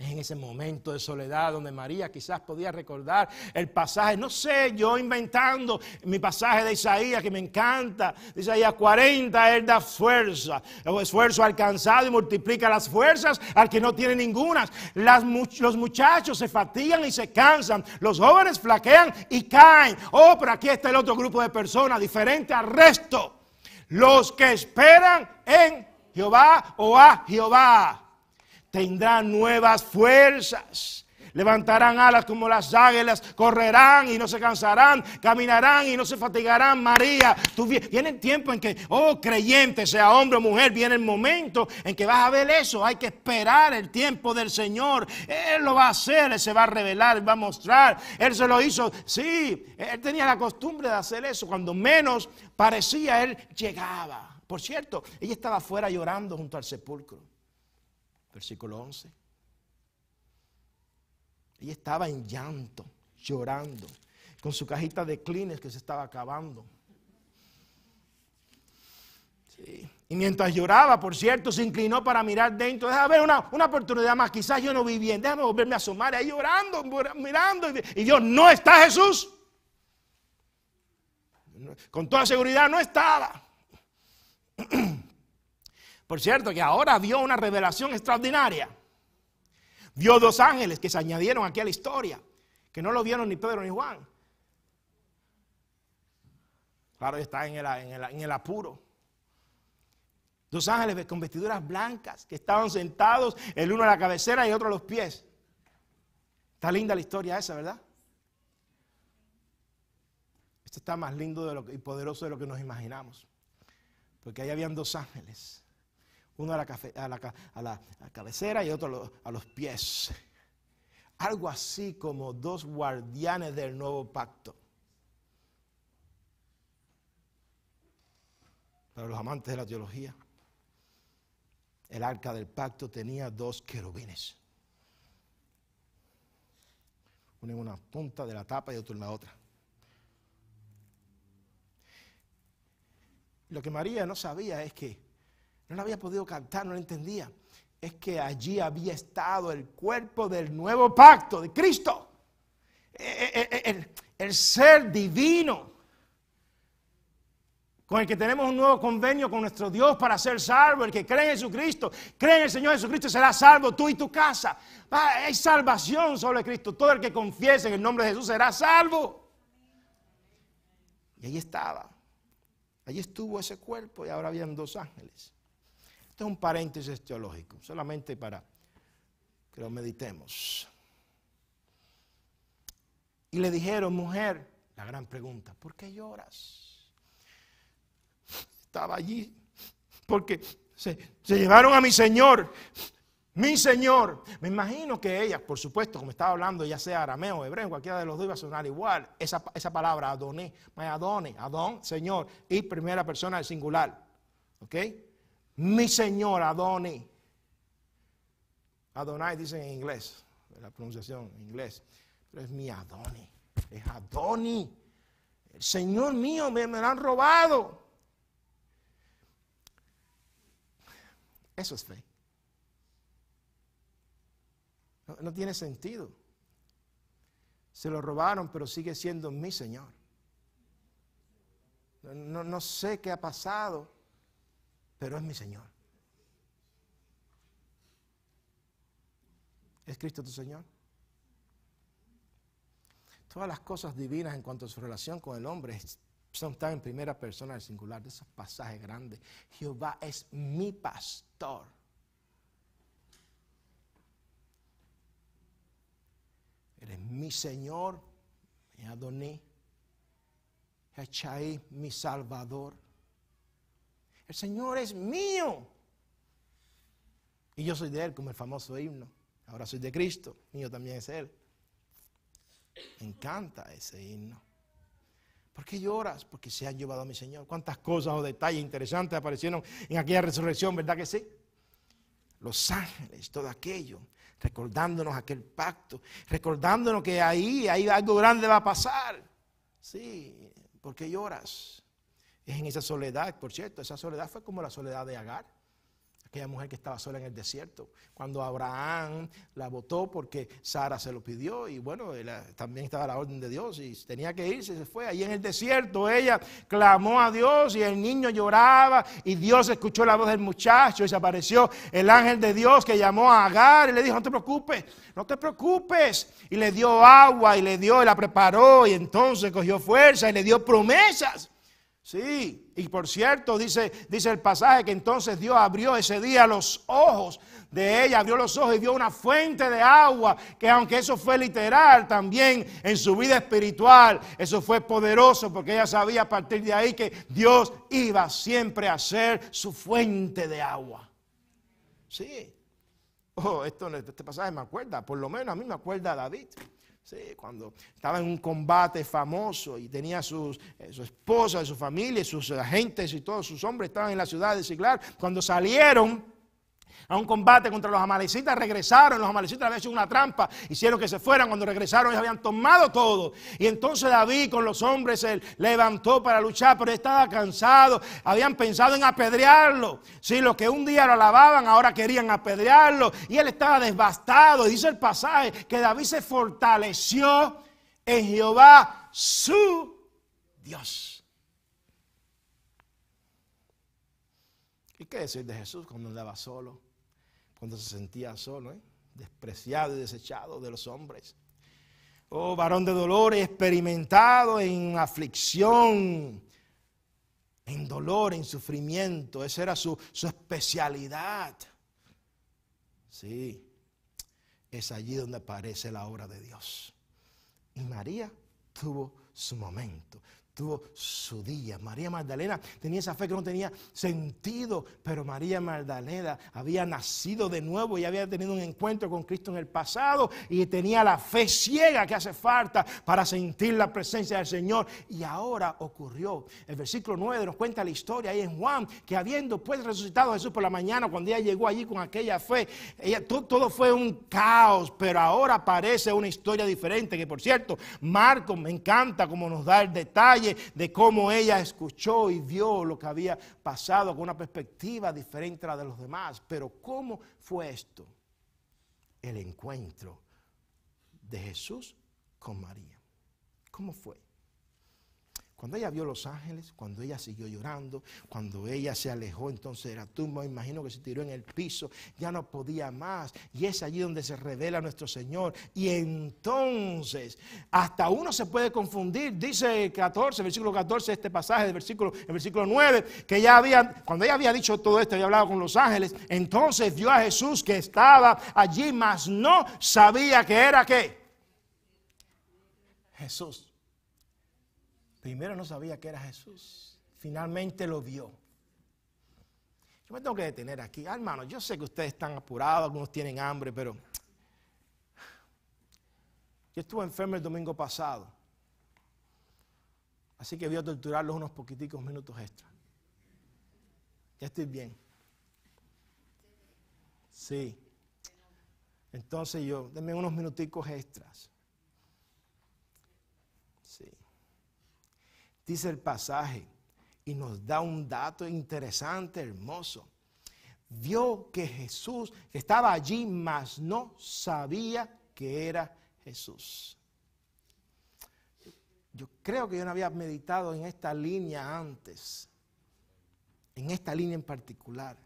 Speaker 1: en ese momento de soledad donde María quizás podía recordar el pasaje, no sé, yo inventando mi pasaje de Isaías que me encanta, Isaías 40, Él da fuerza, el esfuerzo alcanzado y multiplica las fuerzas al que no tiene ninguna. los muchachos se fatigan y se cansan, los jóvenes flaquean y caen. Oh, pero aquí está el otro grupo de personas, diferente al resto, los que esperan en Jehová o a Jehová tendrán nuevas fuerzas. Levantarán alas como las águilas, correrán y no se cansarán, caminarán y no se fatigarán. María, tú viene el tiempo en que, oh creyente, sea hombre o mujer, viene el momento en que vas a ver eso. Hay que esperar el tiempo del Señor. Él lo va a hacer, Él se va a revelar, va a mostrar. Él se lo hizo, sí, Él tenía la costumbre de hacer eso. Cuando menos parecía, Él llegaba. Por cierto, ella estaba afuera llorando junto al sepulcro versículo 11. Ella estaba en llanto, llorando, con su cajita de clines que se estaba acabando. Y mientras lloraba, por cierto, se inclinó para mirar dentro. Déjame ver una, oportunidad más. Quizás yo no vi bien. Déjame volverme a asomar. Ahí llorando, mirando. Y Dios, no está Jesús. Con toda seguridad, no estaba. Por cierto, que ahora vio una revelación extraordinaria. Vio dos ángeles que se añadieron aquí a la historia, que no lo vieron ni Pedro ni Juan. Claro, está en el, apuro. Dos ángeles con vestiduras blancas que estaban sentados, el uno a la cabecera y el otro a los pies. Está linda la historia esa, ¿verdad? Esto está más lindo y poderoso de lo que nos imaginamos. Porque ahí habían dos ángeles uno a la, cabecera y otro a los, a los pies. Algo así como dos guardianes del nuevo pacto. Para los amantes de la teología, el arca del pacto tenía dos querubines. Uno en una punta de la tapa y otro en la otra. Lo que María no sabía es que no la había podido cantar, no lo entendía. Es que allí había estado el cuerpo del nuevo pacto de Cristo. E, e, e, el, ser divino con el que tenemos un nuevo convenio con nuestro Dios para ser salvo. El que cree en Jesucristo, cree en el Señor Jesucristo, será salvo tú y tu casa. Hay salvación sobre Cristo. Todo el que confiese en el nombre de Jesús será salvo. Y ahí estaba. Allí estuvo ese cuerpo y ahora habían dos ángeles. Este es un paréntesis teológico, solamente para que lo meditemos. Y le dijeron, mujer, la gran pregunta, ¿por qué lloras? Estaba allí porque se, llevaron a mi Señor, mi Señor. Me imagino que ella, por supuesto, como estaba hablando, ya sea arameo o hebreo, cualquiera de los dos iba a sonar igual. Esa, esa palabra, Adoné, Adone, Adón, Señor, y primera persona del singular. ¿Ok? mi Señor Adoni. Adonai dice en inglés, la pronunciación en inglés, pero es mi Adoni, es Adoni. El Señor mío me, lo han robado. Eso es fe. No, tiene sentido. Se lo robaron, pero sigue siendo mi Señor. no sé qué ha pasado pero es mi Señor. ¿Es Cristo tu Señor? Todas las cosas divinas en cuanto a su relación con el hombre son tan en primera persona del singular, de esos pasajes grandes. Jehová es mi pastor. Eres es mi Señor, mi Adoní, Echai, mi Salvador el Señor es mío. Y yo soy de Él, como el famoso himno. Ahora soy de Cristo, mío también es Él. Me encanta ese himno. ¿Por qué lloras? Porque se han llevado a mi Señor. ¿Cuántas cosas o detalles interesantes aparecieron en aquella resurrección, verdad que sí? Los ángeles, todo aquello, recordándonos aquel pacto, recordándonos que ahí, ahí algo grande va a pasar. Sí, ¿por qué lloras? Es en esa soledad, por cierto, esa soledad fue como la soledad de Agar, aquella mujer que estaba sola en el desierto, cuando Abraham la votó porque Sara se lo pidió y bueno, también estaba la orden de Dios y tenía que irse, se fue. Ahí en el desierto ella clamó a Dios y el niño lloraba y Dios escuchó la voz del muchacho y se apareció el ángel de Dios que llamó a Agar y le dijo, no te preocupes, no te preocupes. Y le dio agua y le dio, y la preparó y entonces cogió fuerza y le dio promesas. Sí, y por cierto, dice, el pasaje que entonces Dios abrió ese día los ojos de ella, abrió los ojos y vio una fuente de agua, que aunque eso fue literal, también en su vida espiritual, eso fue poderoso, porque ella sabía a partir de ahí que Dios iba siempre a ser su fuente de agua. Sí. Oh, este pasaje me acuerda, por lo menos a mí me acuerda David cuando estaba en un combate famoso y tenía sus, eh, su esposa, su familia, sus agentes y todos sus hombres estaban en la ciudad de Siglar, cuando salieron a un combate contra los amalecitas, regresaron, los amalecitas habían hecho una trampa, hicieron que se fueran, cuando regresaron ellos habían tomado todo. Y entonces David con los hombres se levantó para luchar, pero estaba cansado, habían pensado en apedrearlo. Sí, los que un día lo alababan, ahora querían apedrearlo. Y él estaba devastado. Y dice el pasaje que David se fortaleció en Jehová su Dios. ¿Y qué decir de Jesús cuando andaba solo? cuando se sentía solo, ¿eh? despreciado y desechado de los hombres. Oh, varón de dolores, experimentado en aflicción, en dolor, en sufrimiento. Esa era su, su especialidad. Sí, es allí donde aparece la obra de Dios. Y María tuvo su momento, tuvo su día. María Magdalena tenía esa fe que no tenía sentido, pero María Magdalena había nacido de nuevo y había tenido un encuentro con Cristo en el pasado y tenía la fe ciega que hace falta para sentir la presencia del Señor. Y ahora ocurrió. El versículo 9 nos cuenta la historia ahí en Juan, que habiendo pues resucitado Jesús por la mañana, cuando ella llegó allí con aquella fe, todo, fue un caos, pero ahora parece una historia diferente, que por cierto, Marcos me encanta como nos da el detalle de cómo ella escuchó y vio lo que había pasado con una perspectiva diferente a la de los demás. Pero ¿cómo fue esto? El encuentro de Jesús con María. ¿Cómo fue? Cuando ella vio los ángeles, cuando ella siguió llorando, cuando ella se alejó entonces de la tumba, imagino que se tiró en el piso, ya no podía más. Y es allí donde se revela nuestro Señor. Y entonces, hasta uno se puede confundir, dice 14, versículo 14, este pasaje del versículo, el versículo 9, que ya había, cuando ella había dicho todo esto, había hablado con los ángeles, entonces vio a Jesús que estaba allí, mas no sabía que era qué. Jesús. Primero no sabía que era Jesús. Finalmente lo vio. Yo me tengo que detener aquí. Ah, hermano, yo sé que ustedes están apurados, algunos tienen hambre, pero yo estuve enfermo el domingo pasado. Así que voy a torturarlos unos poquiticos minutos extra. Ya estoy bien. Sí. Entonces yo, denme unos minuticos extras. dice el pasaje, y nos da un dato interesante, hermoso. Vio que Jesús estaba allí, mas no sabía que era Jesús. Yo creo que yo no había meditado en esta línea antes, en esta línea en particular.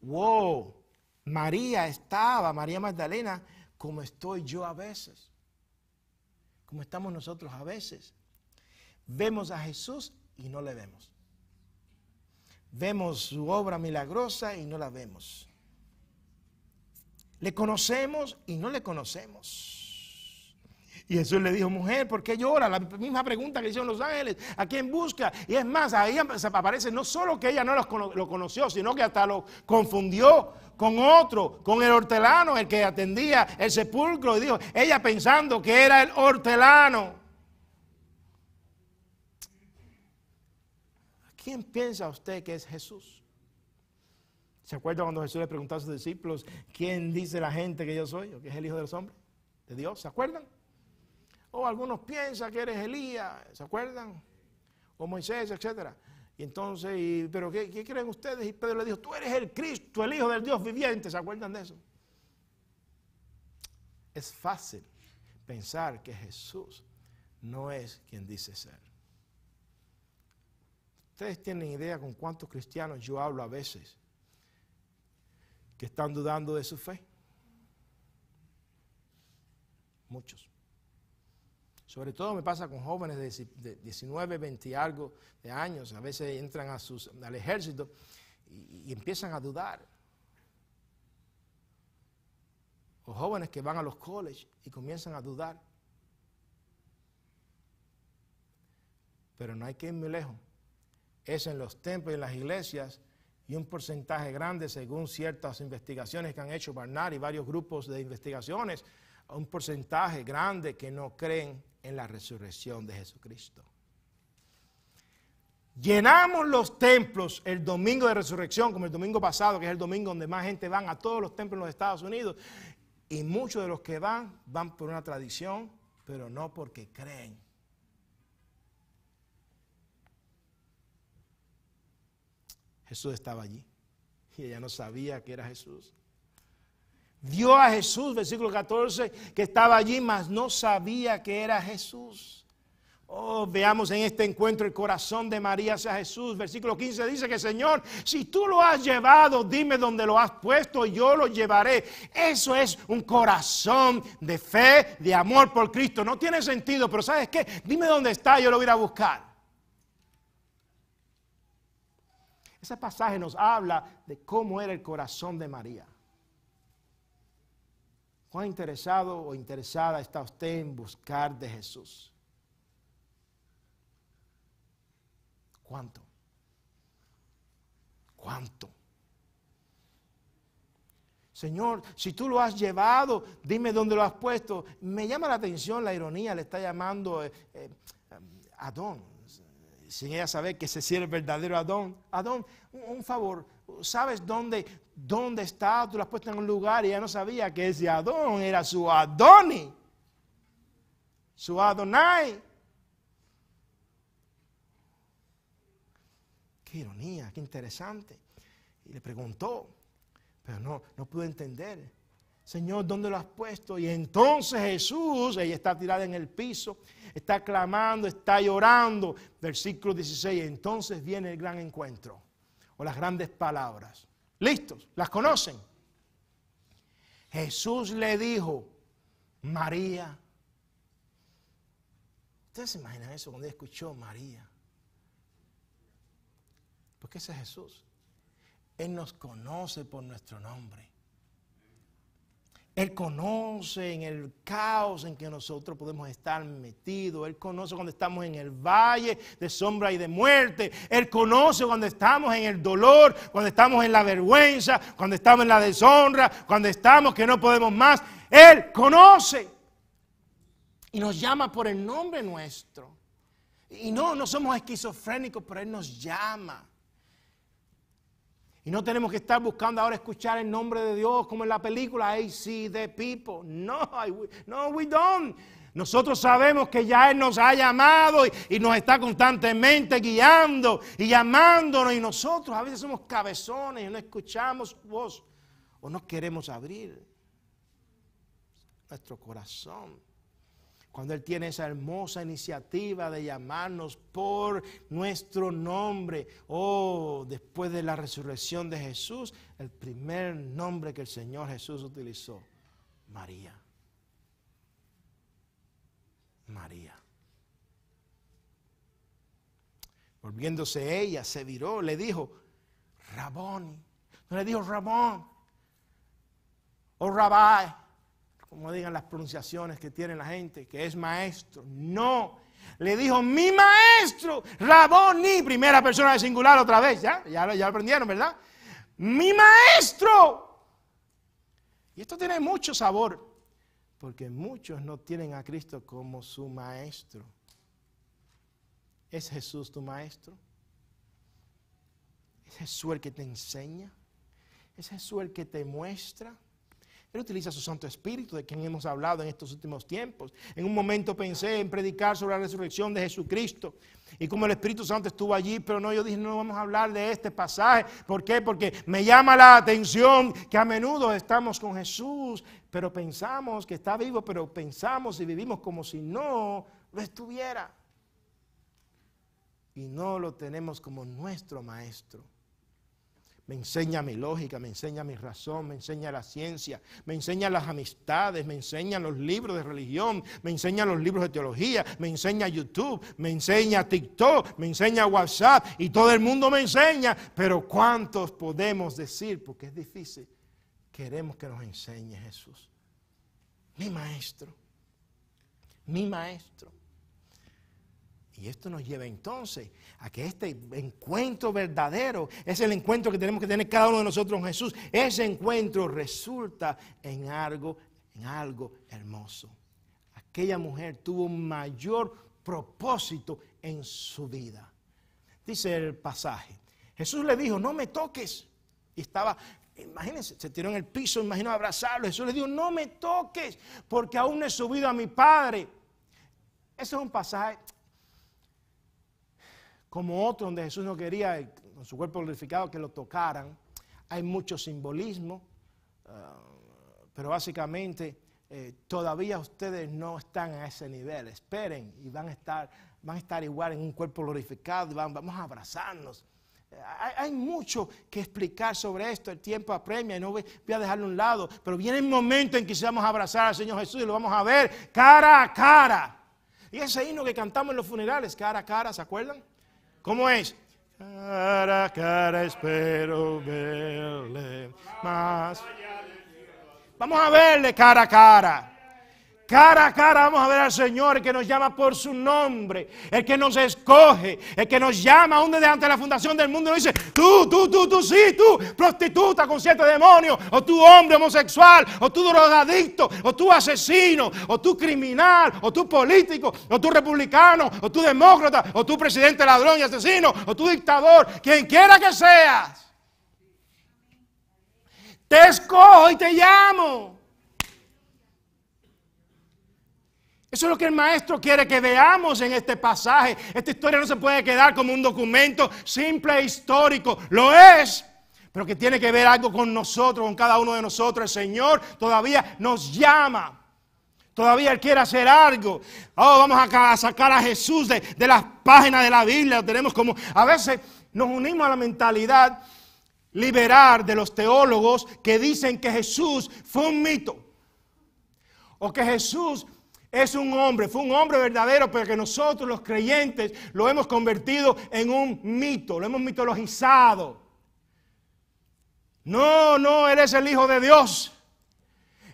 Speaker 1: Wow, María estaba, María Magdalena, como estoy yo a veces como estamos nosotros a veces. Vemos a Jesús y no le vemos. Vemos su obra milagrosa y no la vemos. Le conocemos y no le conocemos. Y Jesús le dijo, mujer, ¿por qué llora? La misma pregunta que hicieron los ángeles, ¿a quién busca? Y es más, ahí aparece no solo que ella no lo conoció, sino que hasta lo confundió con otro, con el hortelano, el que atendía el sepulcro. Y dijo, ella pensando que era el hortelano. ¿Quién piensa usted que es Jesús? ¿Se acuerda cuando Jesús le preguntó a sus discípulos, ¿quién dice la gente que yo soy? ¿O que es el Hijo de los Hombres? De Dios, ¿se acuerdan? O algunos piensan que eres Elías, ¿se acuerdan? O Moisés, etc. Y entonces, ¿pero qué, qué, creen ustedes? Y Pedro le dijo, tú eres el Cristo, el Hijo del Dios viviente, ¿se acuerdan de eso? Es fácil pensar que Jesús no es quien dice ser. Ustedes tienen idea con cuántos cristianos yo hablo a veces que están dudando de su fe. Muchos. Sobre todo me pasa con jóvenes de 19, 20 y algo de años. A veces entran al ejército y, empiezan a dudar. O jóvenes que van a los colegios y comienzan a dudar. Pero no hay que ir muy lejos. Es en los templos y en las iglesias y un porcentaje grande, según ciertas investigaciones que han hecho Barnard y varios grupos de investigaciones, un porcentaje grande que no creen en la resurrección de Jesucristo. Llenamos los templos el domingo de resurrección, como el domingo pasado, que es el domingo donde más gente van a todos los templos en los Estados Unidos. Y muchos de los que van van por una tradición, pero no porque creen. Jesús estaba allí y ella no sabía que era Jesús. Dio a Jesús, versículo 14, que estaba allí, mas no sabía que era Jesús. Oh, veamos en este encuentro el corazón de María hacia Jesús. Versículo 15 dice que Señor, si tú lo has llevado, dime dónde lo has puesto yo lo llevaré. Eso es un corazón de fe, de amor por Cristo. No tiene sentido, pero ¿sabes qué? Dime dónde está, yo lo voy a a buscar. Ese pasaje nos habla de cómo era el corazón de María. ¿Cuán interesado o interesada está usted en buscar de Jesús? ¿Cuánto? ¿Cuánto? Señor, si tú lo has llevado, dime dónde lo has puesto. Me llama la atención la ironía, le está llamando a eh, don. Eh, eh, Adón sin ella saber que ese sí es el verdadero Adón. Adón, un, favor, ¿sabes dónde, dónde está? Tú la has puesto en un lugar y ella no sabía que ese Adón era su Adoni, su Adonai. Qué ironía, qué interesante. Y le preguntó, pero no, no pudo entender. Señor, ¿dónde lo has puesto? Y entonces Jesús, ella está tirada en el piso, está clamando, está llorando. Versículo 16, entonces viene el gran encuentro o las grandes palabras. ¿Listos? ¿Las conocen? Jesús le dijo, María. ¿Ustedes se imaginan eso cuando escuchó María? Porque ese Jesús. Él nos conoce por nuestro nombre. Él conoce en el caos en que nosotros podemos estar metidos. Él conoce cuando estamos en el valle de sombra y de muerte. Él conoce cuando estamos en el dolor, cuando estamos en la vergüenza, cuando estamos en la deshonra, cuando estamos que no podemos más. Él conoce y nos llama por el nombre nuestro. Y no, no somos esquizofrénicos, pero Él nos llama. Y no tenemos que estar buscando ahora escuchar el nombre de Dios como en la película I the people. No, no, we don't. Nosotros sabemos que ya Él nos ha llamado y, nos está constantemente guiando y llamándonos. Y nosotros a veces somos cabezones y no escuchamos voz o no queremos abrir nuestro corazón. Cuando Él tiene esa hermosa iniciativa de llamarnos por nuestro nombre. Oh, después de la resurrección de Jesús, el primer nombre que el Señor Jesús utilizó, María. María. Volviéndose ella, se viró, le dijo, Rabón, No le dijo Rabón o oh, Rabai como digan las pronunciaciones que tiene la gente, que es maestro. No, le dijo mi maestro, Raboni, primera persona de singular otra vez, ya, ya lo, ya lo aprendieron, ¿verdad? Mi maestro. Y esto tiene mucho sabor, porque muchos no tienen a Cristo como su maestro. ¿Es Jesús tu maestro? ¿Es Jesús el que te enseña? ¿Es Jesús el que te muestra? Él utiliza su Santo Espíritu, de quien hemos hablado en estos últimos tiempos. En un momento pensé en predicar sobre la resurrección de Jesucristo y como el Espíritu Santo estuvo allí, pero no, yo dije, no vamos a hablar de este pasaje. ¿Por qué? Porque me llama la atención que a menudo estamos con Jesús, pero pensamos que está vivo, pero pensamos y vivimos como si no lo estuviera. Y no lo tenemos como nuestro maestro. Me enseña mi lógica, me enseña mi razón, me enseña la ciencia, me enseña las amistades, me enseña los libros de religión, me enseña los libros de teología, me enseña YouTube, me enseña TikTok, me enseña WhatsApp y todo el mundo me enseña. Pero ¿cuántos podemos decir? Porque es difícil. Queremos que nos enseñe Jesús. Mi maestro, mi maestro. Y esto nos lleva entonces a que este encuentro verdadero es el encuentro que tenemos que tener cada uno de nosotros con Jesús. Ese encuentro resulta en algo, en algo hermoso. Aquella mujer tuvo un mayor propósito en su vida. Dice el pasaje. Jesús le dijo, no me toques. Y estaba Imagínense, se tiró en el piso, imaginó abrazarlo. Jesús le dijo, no me toques, porque aún no he subido a mi Padre. Ese es un pasaje como otro donde Jesús no quería, eh, con su cuerpo glorificado, que lo tocaran. Hay mucho simbolismo, ah, pero básicamente eh, todavía ustedes no están a ese nivel. Esperen y van a estar, van a estar igual en un cuerpo glorificado, van, vamos a abrazarnos. Eh, hay, mucho que explicar sobre esto, el tiempo apremia y no voy, a dejarlo a un lado, pero viene el momento en que a abrazar al Señor Jesús y lo vamos a ver cara a cara. Y ese himno que cantamos en los funerales, cara a cara, ¿se acuerdan? ¿Cómo es? Cara a cara espero verle más. Vamos a verle cara a cara. Cara a cara vamos a ver al Señor, el que nos llama por su nombre, el que nos escoge, el que nos llama aún desde ante la fundación del mundo. Nos dice, tú, tú, tú, tú, sí, tú, prostituta con siete demonios, o tú hombre homosexual, o tú drogadicto, o tú asesino, o tú criminal, o tú político, o tú republicano, o tú demócrata, o tú presidente ladrón y asesino, o tú dictador, quien quiera que seas. Te escojo y te llamo. Eso es lo que el maestro quiere que veamos en este pasaje. Esta historia no se puede quedar como un documento simple e histórico. Lo es, pero que tiene que ver algo con nosotros, con cada uno de nosotros. El Señor todavía nos llama. Todavía Él quiere hacer algo. Oh, vamos a sacar a Jesús de, las páginas de la Biblia. tenemos como. A veces nos unimos a la mentalidad liberar de los teólogos que dicen que Jesús fue un mito. O que Jesús es un hombre, fue un hombre verdadero, pero que nosotros los creyentes lo hemos convertido en un mito, lo hemos mitologizado. No, no, eres el Hijo de Dios.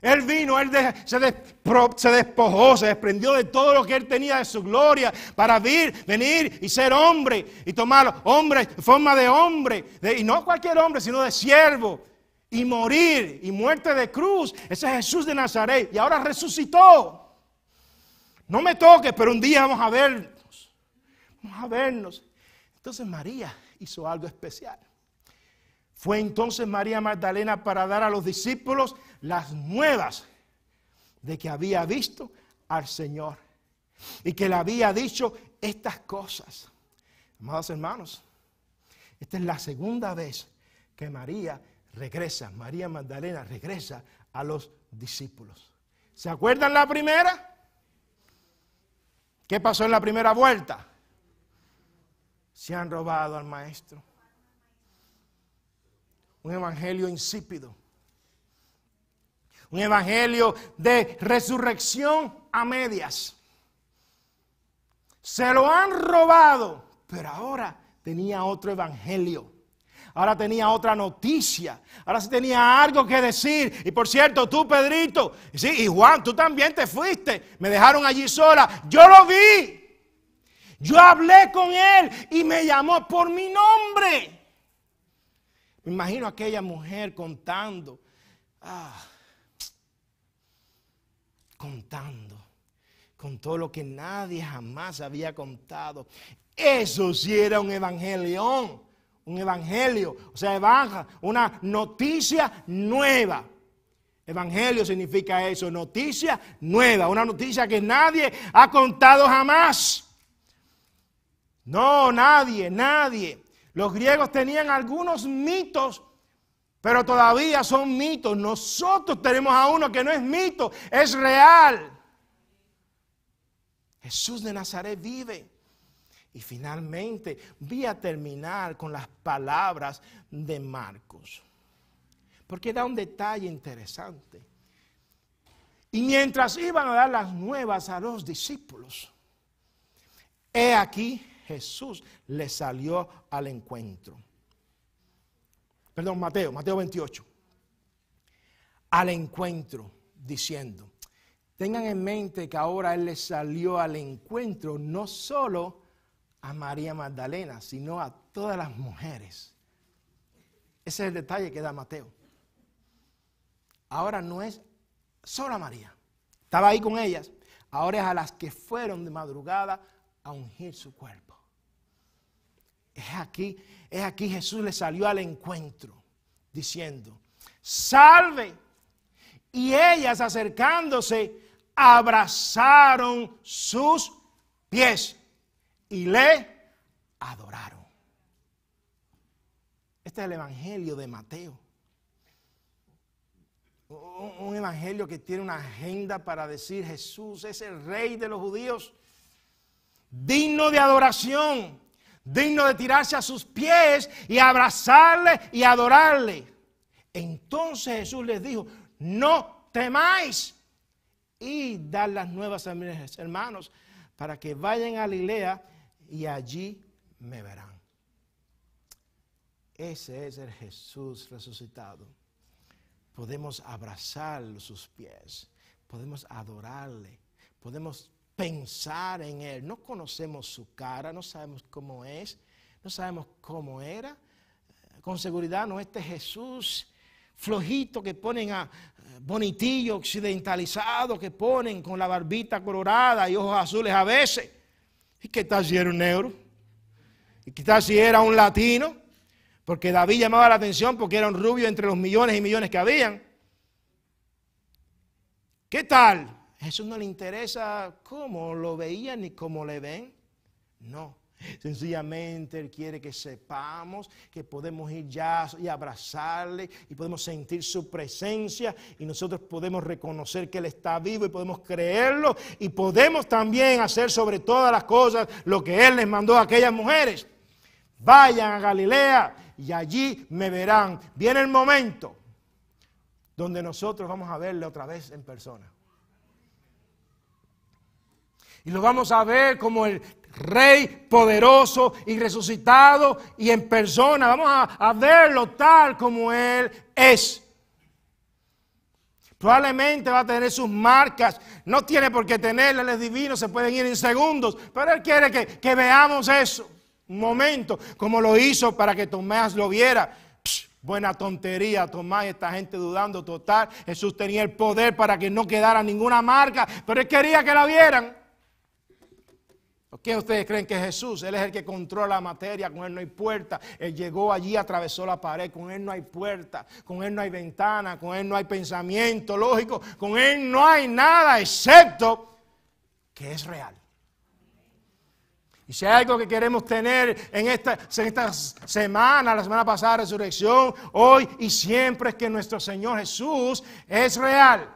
Speaker 1: Él vino, Él se, despojó, se desprendió de todo lo que Él tenía de su gloria para venir y ser hombre y tomar hombre, forma de hombre, y no cualquier hombre, sino de siervo, y morir, y muerte de cruz. Ese es Jesús de Nazaret, y ahora resucitó. No me toques, pero un día vamos a vernos. Vamos a vernos. Entonces María hizo algo especial. Fue entonces María Magdalena para dar a los discípulos las nuevas de que había visto al Señor y que le había dicho estas cosas. Amados hermanos, esta es la segunda vez que María regresa, María Magdalena regresa a los discípulos. ¿Se acuerdan la primera? ¿Qué pasó en la primera vuelta? Se han robado al maestro. Un evangelio insípido. Un evangelio de resurrección a medias. Se lo han robado, pero ahora tenía otro evangelio ahora tenía otra noticia, ahora sí tenía algo que decir. Y por cierto, tú, Pedrito, sí, y Juan, tú también te fuiste, me dejaron allí sola, yo lo vi, yo hablé con él y me llamó por mi nombre. Me imagino a aquella mujer contando, ah, contando con todo lo que nadie jamás había contado. Eso sí era un evangelión un evangelio, o sea, una noticia nueva. Evangelio significa eso, noticia nueva, una noticia que nadie ha contado jamás. No, nadie, nadie. Los griegos tenían algunos mitos, pero todavía son mitos. Nosotros tenemos a uno que no es mito, es real. Jesús de Nazaret vive. Y finalmente voy a terminar con las palabras de Marcos, porque da un detalle interesante. Y mientras iban a dar las nuevas a los discípulos, he aquí Jesús le salió al encuentro. Perdón, Mateo, Mateo 28. Al encuentro, diciendo, tengan en mente que ahora Él le salió al encuentro, no solo a María Magdalena, sino a todas las mujeres. Ese es el detalle que da Mateo. Ahora no es solo a María, estaba ahí con ellas, ahora es a las que fueron de madrugada a ungir su cuerpo. Es aquí, es aquí Jesús le salió al encuentro diciendo, salve. Y ellas acercándose, abrazaron sus pies y le adoraron. Este es el Evangelio de Mateo. Un evangelio que tiene una agenda para decir Jesús es el rey de los judíos, digno de adoración, digno de tirarse a sus pies y abrazarle y adorarle. Entonces Jesús les dijo, no temáis y dar las nuevas a mis hermanos para que vayan a Galilea y allí me verán. Ese es el Jesús resucitado. Podemos abrazar sus pies, podemos adorarle, podemos pensar en Él. No conocemos su cara, no sabemos cómo es, no sabemos cómo era. Con seguridad no este Jesús flojito que ponen a eh, bonitillo occidentalizado que ponen con la barbita colorada y ojos azules a veces. ¿Y qué tal si era un negro? ¿Y qué tal si era un latino? Porque David llamaba la atención porque era un rubio entre los millones y millones que habían. ¿Qué tal? Jesús no le interesa cómo lo veían ni cómo le ven. No. Sencillamente Él quiere que sepamos que podemos ir ya y abrazarle y podemos sentir su presencia y nosotros podemos reconocer que Él está vivo y podemos creerlo y podemos también hacer sobre todas las cosas lo que Él les mandó a aquellas mujeres. Vayan a Galilea y allí me verán. Viene el momento donde nosotros vamos a verle otra vez en persona. Y lo vamos a ver como el Rey poderoso y resucitado y en persona. Vamos a, verlo tal como Él es. Probablemente va a tener sus marcas. No tiene por qué tenerlas, Él es divino, se pueden ir en segundos. Pero Él quiere que, veamos eso. Un momento, como lo hizo para que Tomás lo viera. buena tontería, Tomás, esta gente dudando total. Jesús tenía el poder para que no quedara ninguna marca, pero él quería que la vieran qué ustedes creen que es Jesús? Él es el que controla la materia, con Él no hay puerta. Él llegó allí, atravesó la pared, con Él no hay puerta, con Él no hay ventana, con Él no hay pensamiento lógico, con Él no hay nada excepto que es real. Y si hay algo que queremos tener en esta, en esta semana, la semana pasada, resurrección, hoy y siempre, es que nuestro Señor Jesús es real.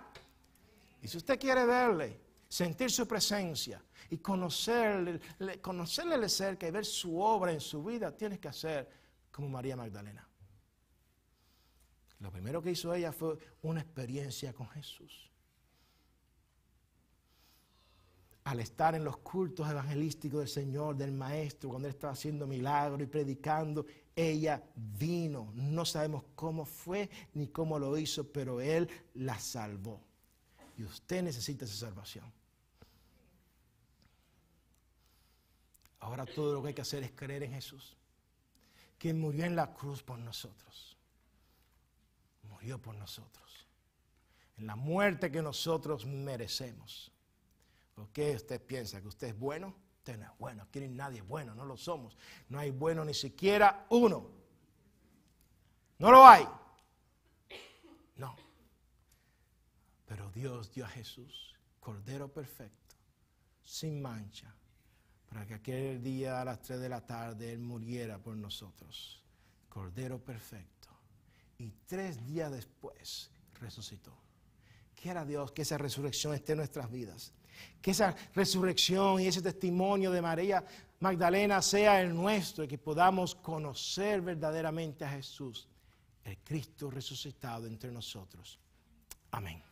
Speaker 1: Y si usted quiere verle, sentir su presencia, y conocerle, conocerle de cerca y ver su obra en su vida, tienes que hacer como María Magdalena. Lo primero que hizo ella fue una experiencia con Jesús. Al estar en los cultos evangelísticos del Señor, del Maestro, cuando Él estaba haciendo milagros y predicando, ella vino. No sabemos cómo fue ni cómo lo hizo, pero Él la salvó. Y usted necesita esa salvación. Ahora todo lo que hay que hacer es creer en Jesús, quien murió en la cruz por nosotros. Murió por nosotros. En la muerte que nosotros merecemos. ¿Por qué usted piensa que usted es bueno? Usted no es bueno. Aquí nadie es bueno, no lo somos. No hay bueno ni siquiera uno. No lo hay. No. Pero Dios dio a Jesús, Cordero perfecto, sin mancha, para que aquel día a las tres de la tarde Él muriera por nosotros. Cordero perfecto. Y tres días después resucitó. Quiera Dios que esa resurrección esté en nuestras vidas. Que esa resurrección y ese testimonio de María Magdalena sea el nuestro y que podamos conocer verdaderamente a Jesús, el Cristo resucitado entre nosotros. Amén.